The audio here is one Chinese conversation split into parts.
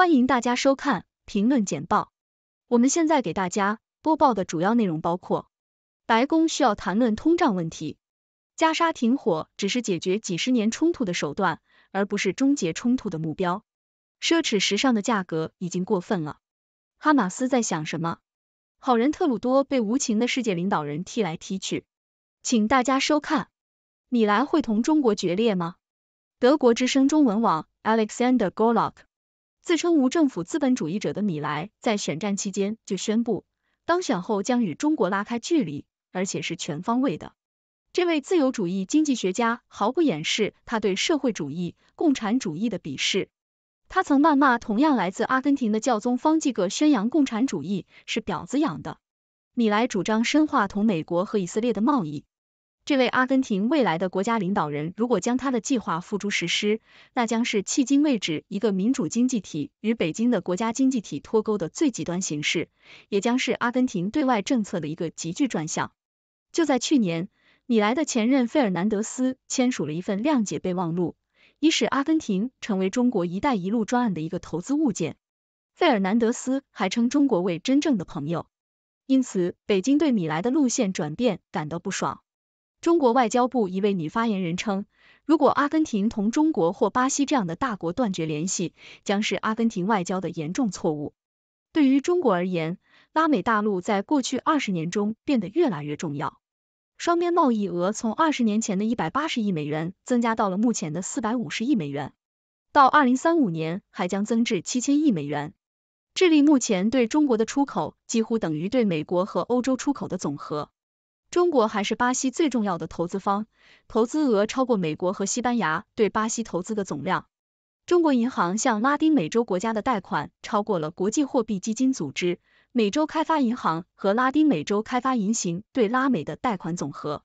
欢迎大家收看评论简报。我们现在给大家播报的主要内容包括：白宫需要谈论通胀问题；加沙停火只是解决几十年冲突的手段，而不是终结冲突的目标；奢侈时尚的价格已经过分了；哈马斯在想什么？好人特鲁多被无情的世界领导人踢来踢去。请大家收看。米兰会同中国决裂吗？德国之声中文网 Alexander Gorlock。自称无政府资本主义者的米莱，在选战期间就宣布当选后将与中国拉开距离，而且是全方位的。这位自由主义经济学家毫不掩饰他对社会主义、共产主义的鄙视。他曾谩骂同样来自阿根廷的教宗方济各宣扬共产主义是婊子养的。米莱主张深化同美国和以色列的贸易。这位阿根廷未来的国家领导人，如果将他的计划付诸实施，那将是迄今为止一个民主经济体与北京的国家经济体脱钩的最极端形式，也将是阿根廷对外政策的一个急剧转向。就在去年，米莱的前任费尔南德斯签署了一份谅解备忘录，以使阿根廷成为中国“一带一路”专案的一个投资物件。费尔南德斯还称中国为真正的朋友，因此北京对米莱的路线转变感到不爽。中国外交部一位女发言人称，如果阿根廷同中国或巴西这样的大国断绝联系，将是阿根廷外交的严重错误。对于中国而言，拉美大陆在过去二十年中变得越来越重要。双边贸易额从二十年前的一百八十亿美元增加到了目前的四百五十亿美元，到二零三五年还将增至七千亿美元。智利目前对中国的出口几乎等于对美国和欧洲出口的总和。中国还是巴西最重要的投资方，投资额超过美国和西班牙对巴西投资的总量。中国银行向拉丁美洲国家的贷款超过了国际货币基金组织、美洲开发银行和拉丁美洲开发银行对拉美的贷款总和。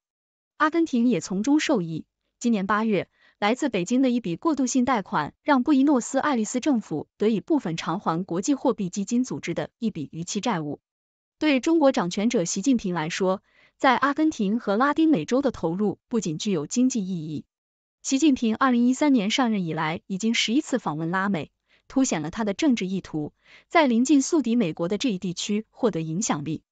阿根廷也从中受益。今年八月，来自北京的一笔过渡性贷款让布宜诺斯艾利斯政府得以部分偿还国际货币基金组织的一笔逾期债务。对中国掌权者习近平来说，在阿根廷和拉丁美洲的投入不仅具有经济意义。习近平二零一三年上任以来，已经十一次访问拉美，凸显了他的政治意图，在临近宿敌美国的这一地区获得影响力。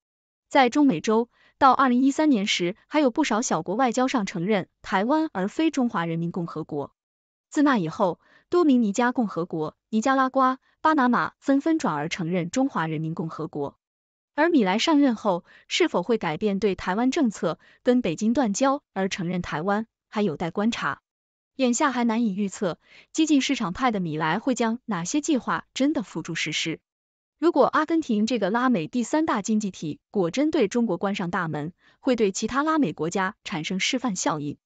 在中美洲，到二零一三年时，还有不少小国外交上承认台湾而非中华人民共和国。自那以后，多名尼加共和国、尼加拉瓜、巴拿马纷纷转而承认中华人民共和国。而米莱上任后是否会改变对台湾政策，跟北京断交而承认台湾，还有待观察。眼下还难以预测，激进市场派的米莱会将哪些计划真的付诸实施。如果阿根廷这个拉美第三大经济体果真对中国关上大门，会对其他拉美国家产生示范效应。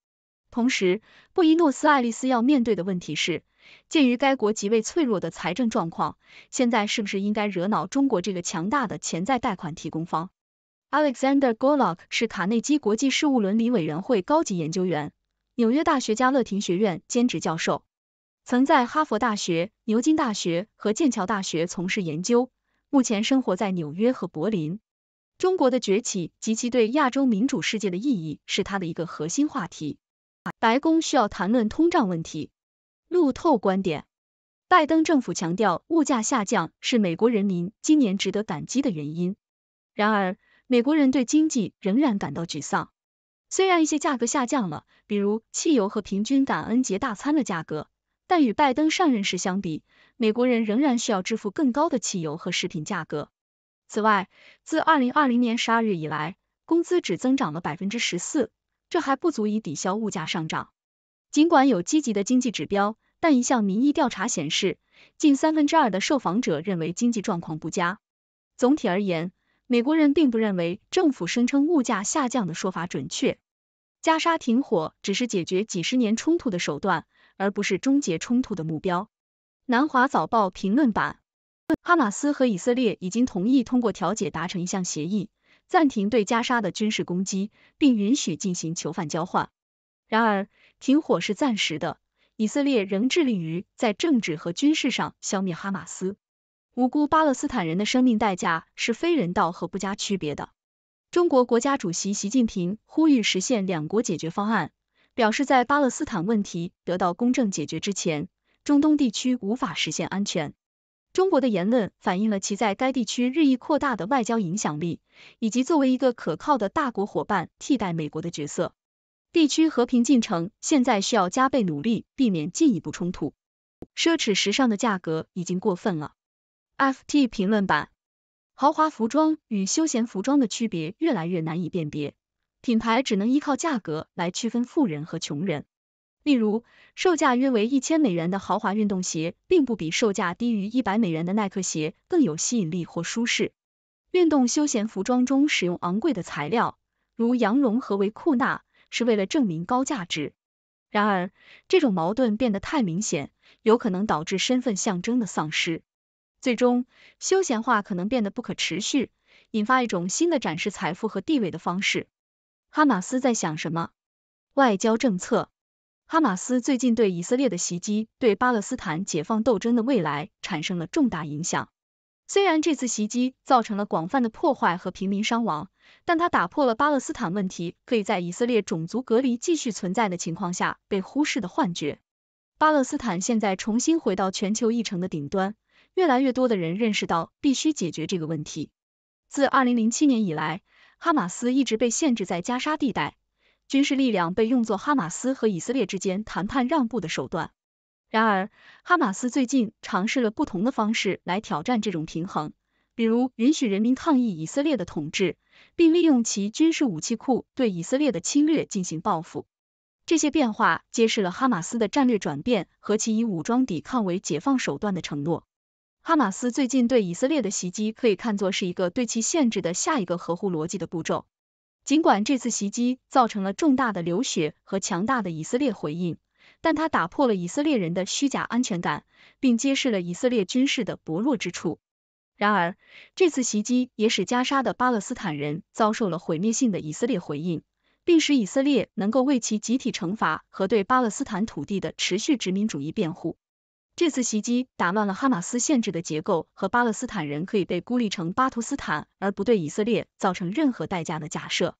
同时，布宜诺斯艾利斯要面对的问题是，鉴于该国极为脆弱的财政状况，现在是不是应该惹恼中国这个强大的潜在贷款提供方？Alexander g o l o c k 是卡内基国际事务伦理委员会高级研究员、纽约大学加勒廷学院兼职教授，曾在哈佛大学、牛津大学和剑桥大学从事研究，目前生活在纽约和柏林。中国的崛起及其对亚洲民主世界的意义是他的一个核心话题。白宫需要谈论通胀问题。路透观点：拜登政府强调物价下降是美国人民今年值得感激的原因。然而，美国人对经济仍然感到沮丧。虽然一些价格下降了，比如汽油和平均感恩节大餐的价格，但与拜登上任时相比，美国人仍然需要支付更高的汽油和食品价格。此外，自二零二零年十二月以来，工资只增长了百分之十四。这还不足以抵消物价上涨。尽管有积极的经济指标，但一项民意调查显示，近三分之二的受访者认为经济状况不佳。总体而言，美国人并不认为政府声称物价下降的说法准确。加沙停火只是解决几十年冲突的手段，而不是终结冲突的目标。南华早报评论版：哈马斯和以色列已经同意通过调解达成一项协议。暂停对加沙的军事攻击，并允许进行囚犯交换。然而，停火是暂时的，以色列仍致力于在政治和军事上消灭哈马斯。无辜巴勒斯坦人的生命代价是非人道和不加区别的。中国国家主席习近平呼吁实现两国解决方案，表示在巴勒斯坦问题得到公正解决之前，中东地区无法实现安全。中国的言论反映了其在该地区日益扩大的外交影响力，以及作为一个可靠的大国伙伴替代美国的角色。地区和平进程现在需要加倍努力，避免进一步冲突。奢侈时尚的价格已经过分了。FT 评论版：豪华服装与休闲服装的区别越来越难以辨别，品牌只能依靠价格来区分富人和穷人。例如，售价约为一千美元的豪华运动鞋，并不比售价低于一百美元的耐克鞋更有吸引力或舒适。运动休闲服装中使用昂贵的材料，如羊绒和维库纳，是为了证明高价值。然而，这种矛盾变得太明显，有可能导致身份象征的丧失，最终休闲化可能变得不可持续，引发一种新的展示财富和地位的方式。哈马斯在想什么？外交政策。哈马斯最近对以色列的袭击，对巴勒斯坦解放斗争的未来产生了重大影响。虽然这次袭击造成了广泛的破坏和平民伤亡，但它打破了巴勒斯坦问题可以在以色列种族隔离继续存在的情况下被忽视的幻觉。巴勒斯坦现在重新回到全球议程的顶端，越来越多的人认识到必须解决这个问题。自2007年以来，哈马斯一直被限制在加沙地带。军事力量被用作哈马斯和以色列之间谈判让步的手段。然而，哈马斯最近尝试了不同的方式来挑战这种平衡，比如允许人民抗议以色列的统治，并利用其军事武器库对以色列的侵略进行报复。这些变化揭示了哈马斯的战略转变和其以武装抵抗为解放手段的承诺。哈马斯最近对以色列的袭击可以看作是一个对其限制的下一个合乎逻辑的步骤。尽管这次袭击造成了重大的流血和强大的以色列回应，但它打破了以色列人的虚假安全感，并揭示了以色列军事的薄弱之处。然而，这次袭击也使加沙的巴勒斯坦人遭受了毁灭性的以色列回应，并使以色列能够为其集体惩罚和对巴勒斯坦土地的持续殖民主义辩护。这次袭击打乱了哈马斯限制的结构和巴勒斯坦人可以被孤立成巴图斯坦而不对以色列造成任何代价的假设。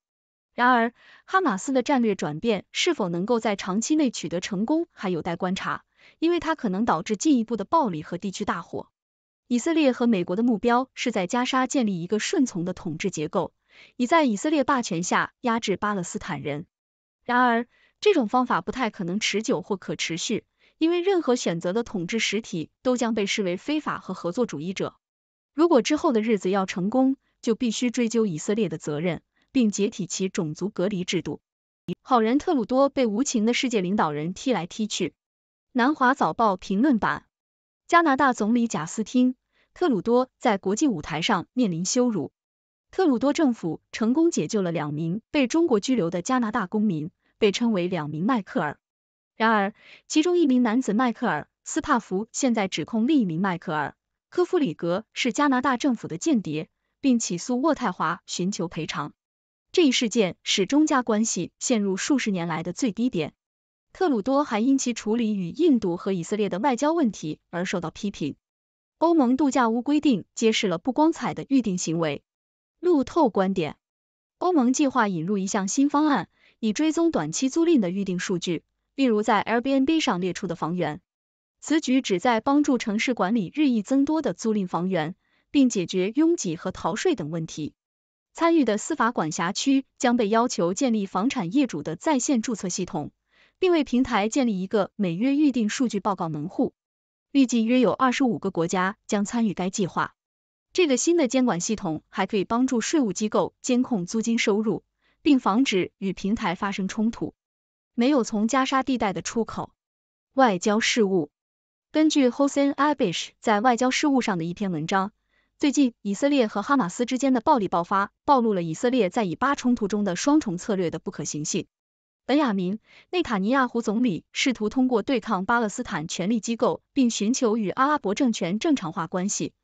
然而，哈马斯的战略转变是否能够在长期内取得成功，还有待观察，因为它可能导致进一步的暴力和地区大火。以色列和美国的目标是在加沙建立一个顺从的统治结构，以在以色列霸权下压制巴勒斯坦人。然而，这种方法不太可能持久或可持续。因为任何选择的统治实体都将被视为非法和合作主义者。如果之后的日子要成功，就必须追究以色列的责任，并解体其种族隔离制度。好人特鲁多被无情的世界领导人踢来踢去。南华早报评论版：加拿大总理贾斯汀·特鲁多在国际舞台上面临羞辱。特鲁多政府成功解救了两名被中国拘留的加拿大公民，被称为两名迈克尔。然而，其中一名男子迈克尔斯帕福现在指控另一名迈克尔科夫里格是加拿大政府的间谍，并起诉渥太华寻求赔偿。这一事件使中加关系陷入数十年来的最低点。特鲁多还因其处理与印度和以色列的外交问题而受到批评。欧盟度假屋规定揭示了不光彩的预定行为。路透观点：欧盟计划引入一项新方案，以追踪短期租赁的预定数据。例如，在 Airbnb 上列出的房源，此举旨在帮助城市管理日益增多的租赁房源，并解决拥挤和逃税等问题。参与的司法管辖区将被要求建立房产业主的在线注册系统，并为平台建立一个每月预定数据报告门户。预计约有二十五个国家将参与该计划。这个新的监管系统还可以帮助税务机构监控租金收入，并防止与平台发生冲突。没有从加沙地带的出口。外交事务，根据 Hossein Abish 在外交事务上的一篇文章，最近以色列和哈马斯之间的暴力爆发，暴露了以色列在以巴冲突中的双重策略的不可行性。本雅明内塔尼亚胡总理试图通过对抗巴勒斯坦权力机构，并寻求与阿拉伯政权正常化关系，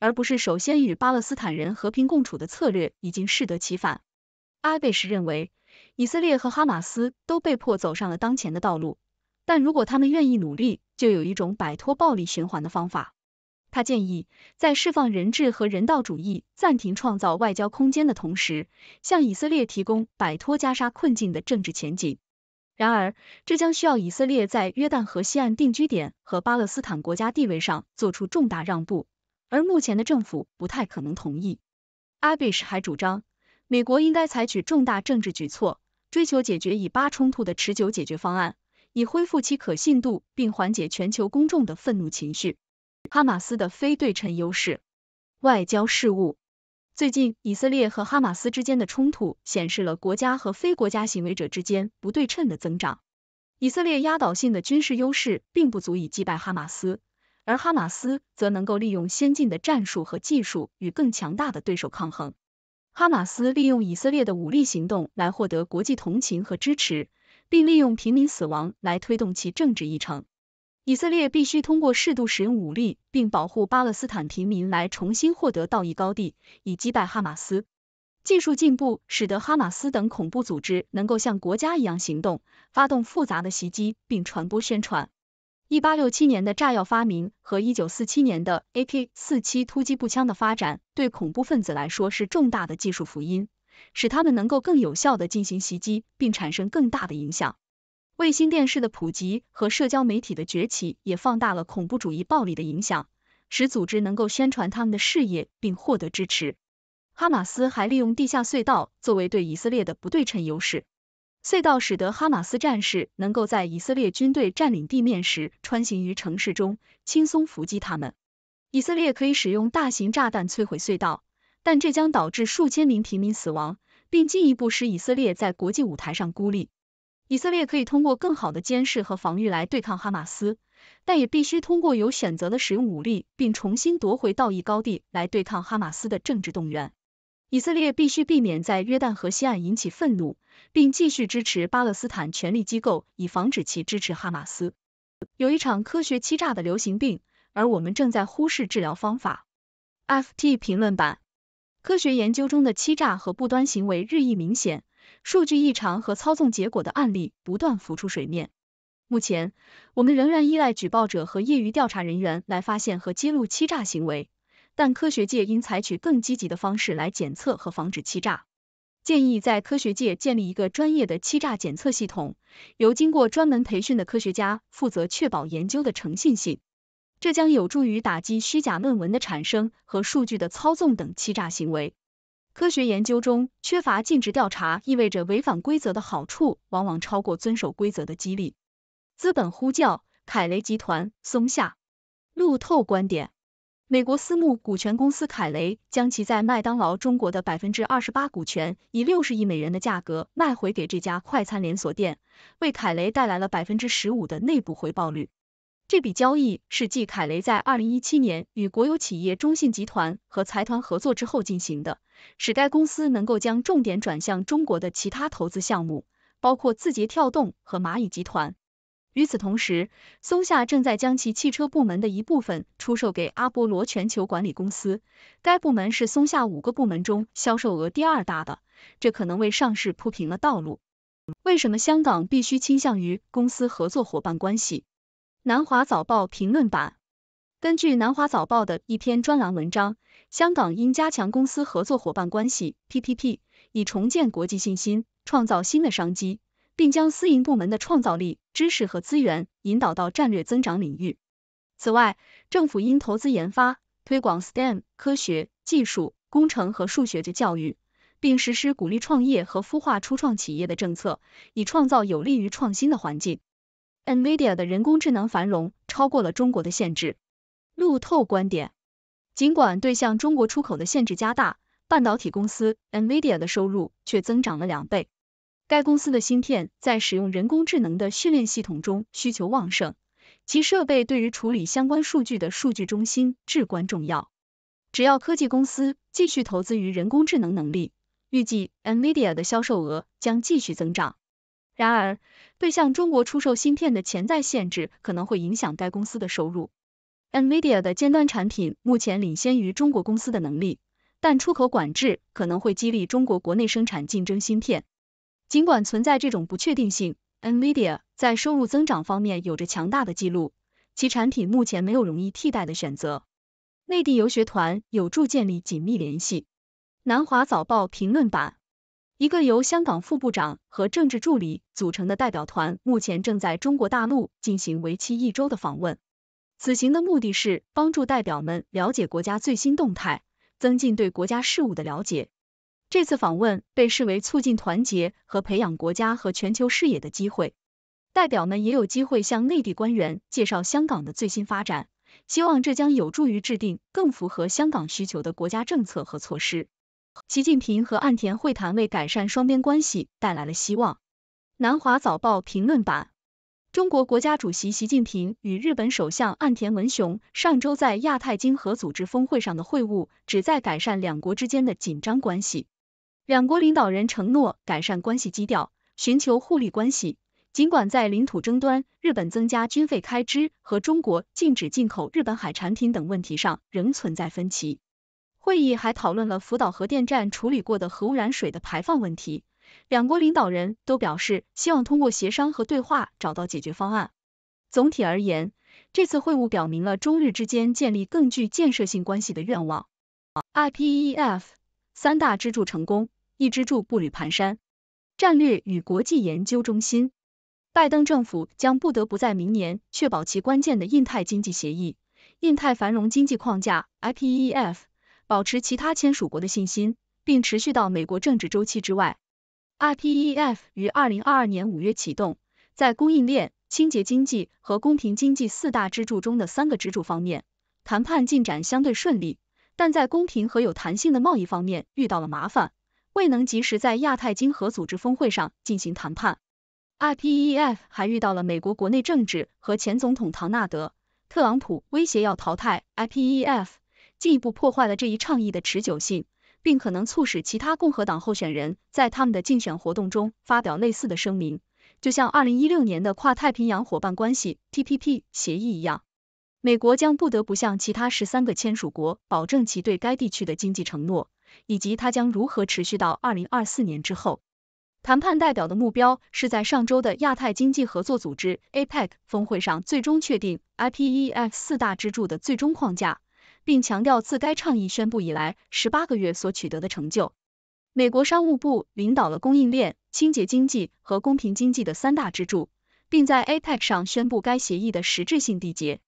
而不是首先与巴勒斯坦人和平共处的策略，已经适得其反。Abish 认为。以色列和哈马斯都被迫走上了当前的道路，但如果他们愿意努力，就有一种摆脱暴力循环的方法。他建议，在释放人质和人道主义暂停、创造外交空间的同时，向以色列提供摆脱加沙困境的政治前景。然而，这将需要以色列在约旦河西岸定居点和巴勒斯坦国家地位上做出重大让步，而目前的政府不太可能同意。阿比什还主张，美国应该采取重大政治举措。追求解决以巴冲突的持久解决方案，以恢复其可信度并缓解全球公众的愤怒情绪。哈马斯的非对称优势。外交事务。最近，以色列和哈马斯之间的冲突显示了国家和非国家行为者之间不对称的增长。以色列压倒性的军事优势并不足以击败哈马斯，而哈马斯则能够利用先进的战术和技术与更强大的对手抗衡。哈马斯利用以色列的武力行动来获得国际同情和支持，并利用平民死亡来推动其政治议程。以色列必须通过适度使用武力，并保护巴勒斯坦平民来重新获得道义高地，以击败哈马斯。技术进步使得哈马斯等恐怖组织能够像国家一样行动，发动复杂的袭击并传播宣传。一八六七年的炸药发明和一九四七年的 AK-47 突击步枪的发展，对恐怖分子来说是重大的技术福音，使他们能够更有效地进行袭击，并产生更大的影响。卫星电视的普及和社交媒体的崛起也放大了恐怖主义暴力的影响，使组织能够宣传他们的事业并获得支持。哈马斯还利用地下隧道作为对以色列的不对称优势。隧道使得哈马斯战士能够在以色列军队占领地面时穿行于城市中，轻松伏击他们。以色列可以使用大型炸弹摧毁隧道，但这将导致数千名平民死亡，并进一步使以色列在国际舞台上孤立。以色列可以通过更好的监视和防御来对抗哈马斯，但也必须通过有选择的使用武力，并重新夺回道义高地来对抗哈马斯的政治动员。以色列必须避免在约旦河西岸引起愤怒，并继续支持巴勒斯坦权力机构，以防止其支持哈马斯。有一场科学欺诈的流行病，而我们正在忽视治疗方法。FT 评论版：科学研究中的欺诈和不端行为日益明显，数据异常和操纵结果的案例不断浮出水面。目前，我们仍然依赖举报者和业余调查人员来发现和揭露欺诈行为。但科学界应采取更积极的方式来检测和防止欺诈。建议在科学界建立一个专业的欺诈检测系统，由经过专门培训的科学家负责确保研究的诚信性。这将有助于打击虚假论文的产生和数据的操纵等欺诈行为。科学研究中缺乏尽职调查，意味着违反规则的好处往往超过遵守规则的激励。资本呼叫，凯雷集团，松下，路透观点。美国私募股权公司凯雷将其在麦当劳中国的百分之二十八股权，以六十亿美元的价格卖回给这家快餐连锁店，为凯雷带来了百分之十五的内部回报率。这笔交易是继凯雷在二零一七年与国有企业中信集团和财团合作之后进行的，使该公司能够将重点转向中国的其他投资项目，包括字节跳动和蚂蚁集团。与此同时，松下正在将其汽车部门的一部分出售给阿波罗全球管理公司。该部门是松下五个部门中销售额第二大的，这可能为上市铺平了道路。为什么香港必须倾向于公司合作伙伴关系？南华早报评论版。根据南华早报的一篇专栏文章，香港应加强公司合作伙伴关系 （PPP），以重建国际信心，创造新的商机，并将私营部门的创造力。知识和资源引导到战略增长领域。此外，政府应投资研发、推广 STEM 科学、技术、工程和数学的教育，并实施鼓励创业和孵化初创企业的政策，以创造有利于创新的环境。NVIDIA 的人工智能繁荣超过了中国的限制。路透观点：尽管对向中国出口的限制加大，半导体公司 NVIDIA 的收入却增长了两倍。该公司的芯片在使用人工智能的训练系统中需求旺盛，其设备对于处理相关数据的数据中心至关重要。只要科技公司继续投资于人工智能能力，预计 NVIDIA 的销售额将继续增长。然而，对向中国出售芯片的潜在限制可能会影响该公司的收入。NVIDIA 的尖端产品目前领先于中国公司的能力，但出口管制可能会激励中国国内生产竞争芯片。尽管存在这种不确定性，NVIDIA 在收入增长方面有着强大的记录，其产品目前没有容易替代的选择。内地游学团有助建立紧密联系。南华早报评论版：一个由香港副部长和政治助理组成的代表团目前正在中国大陆进行为期一周的访问，此行的目的是帮助代表们了解国家最新动态，增进对国家事务的了解。这次访问被视为促进团结和培养国家和全球视野的机会。代表们也有机会向内地官员介绍香港的最新发展，希望这将有助于制定更符合香港需求的国家政策和措施。习近平和岸田会谈为改善双边关系带来了希望。南华早报评论版：中国国家主席习近平与日本首相岸田文雄上周在亚太经合组织峰会上的会晤，旨在改善两国之间的紧张关系。两国领导人承诺改善关系基调，寻求互利关系。尽管在领土争端、日本增加军费开支和中国禁止进口日本海产品等问题上仍存在分歧，会议还讨论了福岛核电站处理过的核污染水的排放问题。两国领导人都表示希望通过协商和对话找到解决方案。总体而言，这次会晤表明了中日之间建立更具建设性关系的愿望。IPEF 三大支柱成功。一支柱步履蹒跚。战略与国际研究中心，拜登政府将不得不在明年确保其关键的印太经济协议，印太繁荣经济框架 （IPEF） 保持其他签署国的信心，并持续到美国政治周期之外。IPEF 于二零二二年五月启动，在供应链、清洁经济和公平经济四大支柱中的三个支柱方面，谈判进展相对顺利，但在公平和有弹性的贸易方面遇到了麻烦。未能及时在亚太经合组织峰会上进行谈判，IPEF 还遇到了美国国内政治和前总统唐纳德·特朗普威胁要淘汰 IPEF，进一步破坏了这一倡议的持久性，并可能促使其他共和党候选人在他们的竞选活动中发表类似的声明，就像二零一六年的跨太平洋伙伴关系 TPP 协议一样，美国将不得不向其他十三个签署国保证其对该地区的经济承诺。以及它将如何持续到二零二四年之后。谈判代表的目标是在上周的亚太经济合作组织 （APEC） 峰会上最终确定 IPEF 四大支柱的最终框架，并强调自该倡议宣布以来十八个月所取得的成就。美国商务部领导了供应链、清洁经济和公平经济的三大支柱，并在 APEC 上宣布该协议的实质性缔结。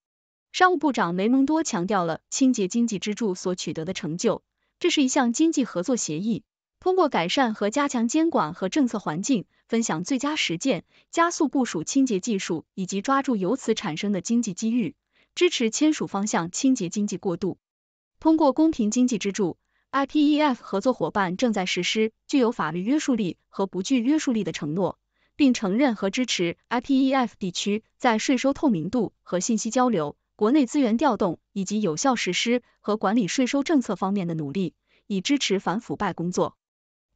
商务部长雷蒙多强调了清洁经济支柱所取得的成就。这是一项经济合作协议，通过改善和加强监管和政策环境，分享最佳实践，加速部署清洁技术，以及抓住由此产生的经济机遇，支持签署方向清洁经济过渡。通过公平经济支柱，IPEF 合作伙伴正在实施具有法律约束力和不具约束力的承诺，并承认和支持 IPEF 地区在税收透明度和信息交流。国内资源调动以及有效实施和管理税收政策方面的努力，以支持反腐败工作。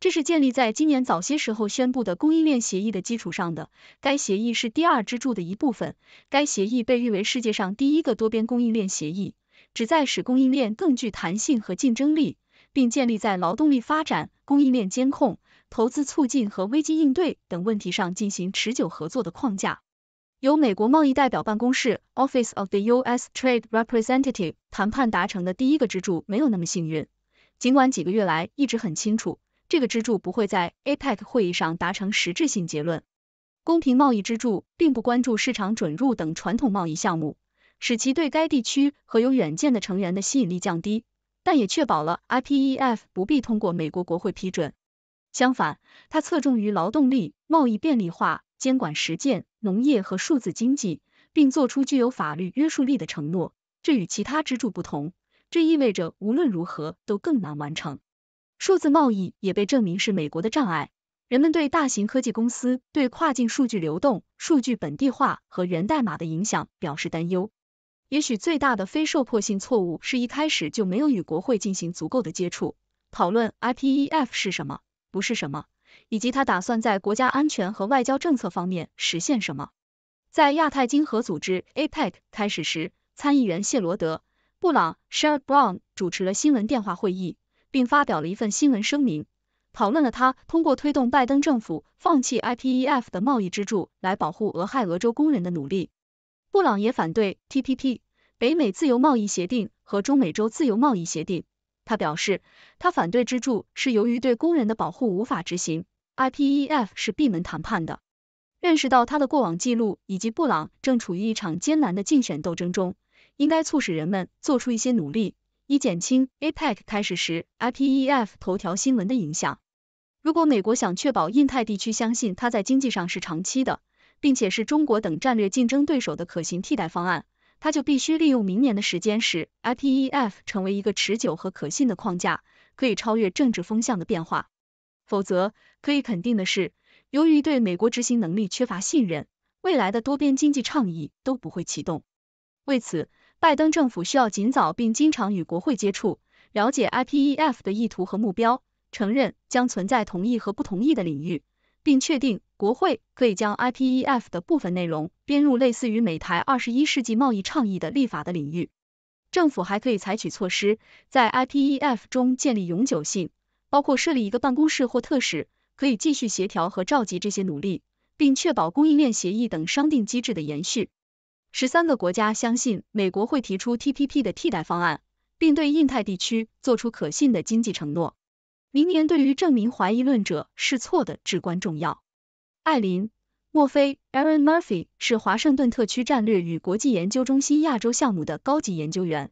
这是建立在今年早些时候宣布的供应链协议的基础上的。该协议是第二支柱的一部分。该协议被誉为世界上第一个多边供应链协议，旨在使供应链更具弹性和竞争力，并建立在劳动力发展、供应链监控、投资促进和危机应对等问题上进行持久合作的框架。由美国贸易代表办公室 (Office of the U.S. Trade Representative) 谈判达成的第一个支柱没有那么幸运，尽管几个月来一直很清楚，这个支柱不会在 APEC 会议上达成实质性结论。公平贸易支柱并不关注市场准入等传统贸易项目，使其对该地区和有远见的成员的吸引力降低，但也确保了 IPEF 不必通过美国国会批准。相反，它侧重于劳动力贸易便利化。监管实践、农业和数字经济，并做出具有法律约束力的承诺，这与其他支柱不同。这意味着无论如何都更难完成。数字贸易也被证明是美国的障碍。人们对大型科技公司对跨境数据流动、数据本地化和源代码的影响表示担忧。也许最大的非受迫性错误是一开始就没有与国会进行足够的接触，讨论 IPEF 是什么，不是什么。以及他打算在国家安全和外交政策方面实现什么？在亚太经合组织 （APEC） 开始时，参议员谢罗德·布朗 s h e r d Brown） 主持了新闻电话会议，并发表了一份新闻声明，讨论了他通过推动拜登政府放弃 IPEF 的贸易支柱来保护俄亥俄州工人的努力。布朗也反对 TPP（ 北美自由贸易协定）和中美洲自由贸易协定。他表示，他反对支柱是由于对工人的保护无法执行。IPEF 是闭门谈判的。认识到他的过往记录，以及布朗正处于一场艰难的竞选斗争中，应该促使人们做出一些努力，以减轻 APEC 开始时 IPEF 头条新闻的影响。如果美国想确保印太地区相信它在经济上是长期的，并且是中国等战略竞争对手的可行替代方案，它就必须利用明年的时间使 IPEF 成为一个持久和可信的框架，可以超越政治风向的变化。否则，可以肯定的是，由于对美国执行能力缺乏信任，未来的多边经济倡议都不会启动。为此，拜登政府需要尽早并经常与国会接触，了解 IPEF 的意图和目标，承认将存在同意和不同意的领域，并确定国会可以将 IPEF 的部分内容编入类似于美台二十一世纪贸易倡议的立法的领域。政府还可以采取措施，在 IPEF 中建立永久性。包括设立一个办公室或特使，可以继续协调和召集这些努力，并确保供应链协议等商定机制的延续。十三个国家相信美国会提出 TPP 的替代方案，并对印太地区做出可信的经济承诺。明年对于证明怀疑论者是错的至关重要。艾琳·墨菲 （Aaron Murphy） 是华盛顿特区战略与国际研究中心亚洲项目的高级研究员。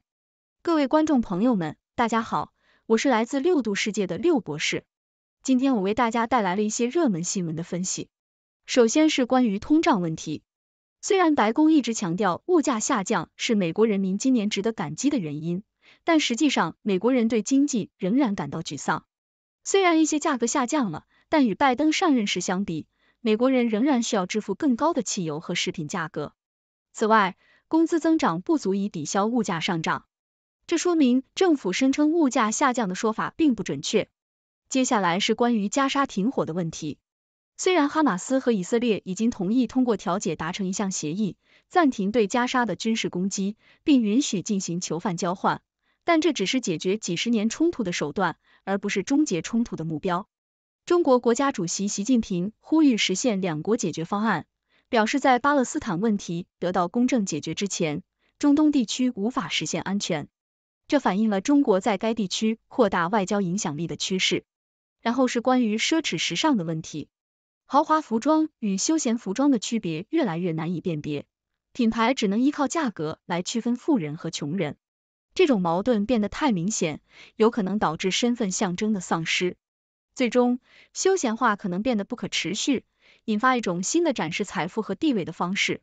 各位观众朋友们，大家好。我是来自六度世界的六博士，今天我为大家带来了一些热门新闻的分析。首先是关于通胀问题，虽然白宫一直强调物价下降是美国人民今年值得感激的原因，但实际上美国人对经济仍然感到沮丧。虽然一些价格下降了，但与拜登上任时相比，美国人仍然需要支付更高的汽油和食品价格。此外，工资增长不足以抵消物价上涨。这说明政府声称物价下降的说法并不准确。接下来是关于加沙停火的问题。虽然哈马斯和以色列已经同意通过调解达成一项协议，暂停对加沙的军事攻击，并允许进行囚犯交换，但这只是解决几十年冲突的手段，而不是终结冲突的目标。中国国家主席习近平呼吁实现两国解决方案，表示在巴勒斯坦问题得到公正解决之前，中东地区无法实现安全。这反映了中国在该地区扩大外交影响力的趋势。然后是关于奢侈时尚的问题，豪华服装与休闲服装的区别越来越难以辨别，品牌只能依靠价格来区分富人和穷人。这种矛盾变得太明显，有可能导致身份象征的丧失，最终休闲化可能变得不可持续，引发一种新的展示财富和地位的方式。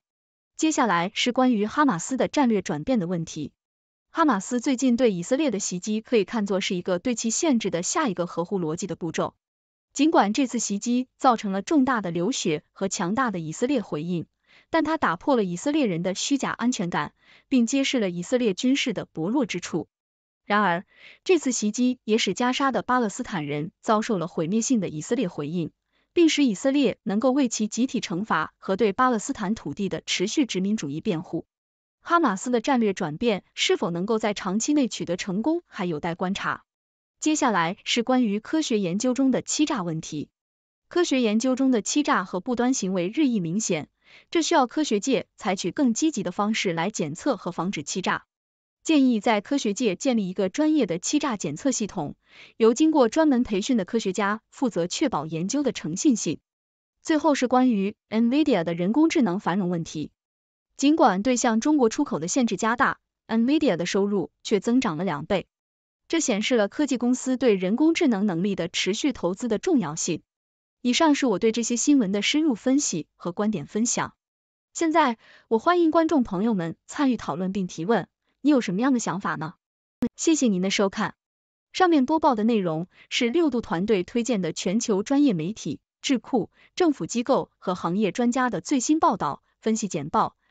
接下来是关于哈马斯的战略转变的问题。哈马斯最近对以色列的袭击可以看作是一个对其限制的下一个合乎逻辑的步骤。尽管这次袭击造成了重大的流血和强大的以色列回应，但它打破了以色列人的虚假安全感，并揭示了以色列军事的薄弱之处。然而，这次袭击也使加沙的巴勒斯坦人遭受了毁灭性的以色列回应，并使以色列能够为其集体惩罚和对巴勒斯坦土地的持续殖民主义辩护。哈马斯的战略转变是否能够在长期内取得成功，还有待观察。接下来是关于科学研究中的欺诈问题。科学研究中的欺诈和不端行为日益明显，这需要科学界采取更积极的方式来检测和防止欺诈。建议在科学界建立一个专业的欺诈检测系统，由经过专门培训的科学家负责确保研究的诚信性。最后是关于 Nvidia 的人工智能繁荣问题。尽管对向中国出口的限制加大，NVIDIA 的收入却增长了两倍，这显示了科技公司对人工智能能力的持续投资的重要性。以上是我对这些新闻的深入分析和观点分享。现在，我欢迎观众朋友们参与讨论并提问，你有什么样的想法呢？谢谢您的收看。上面播报的内容是六度团队推荐的全球专业媒体、智库、政府机构和行业专家的最新报道、分析简报。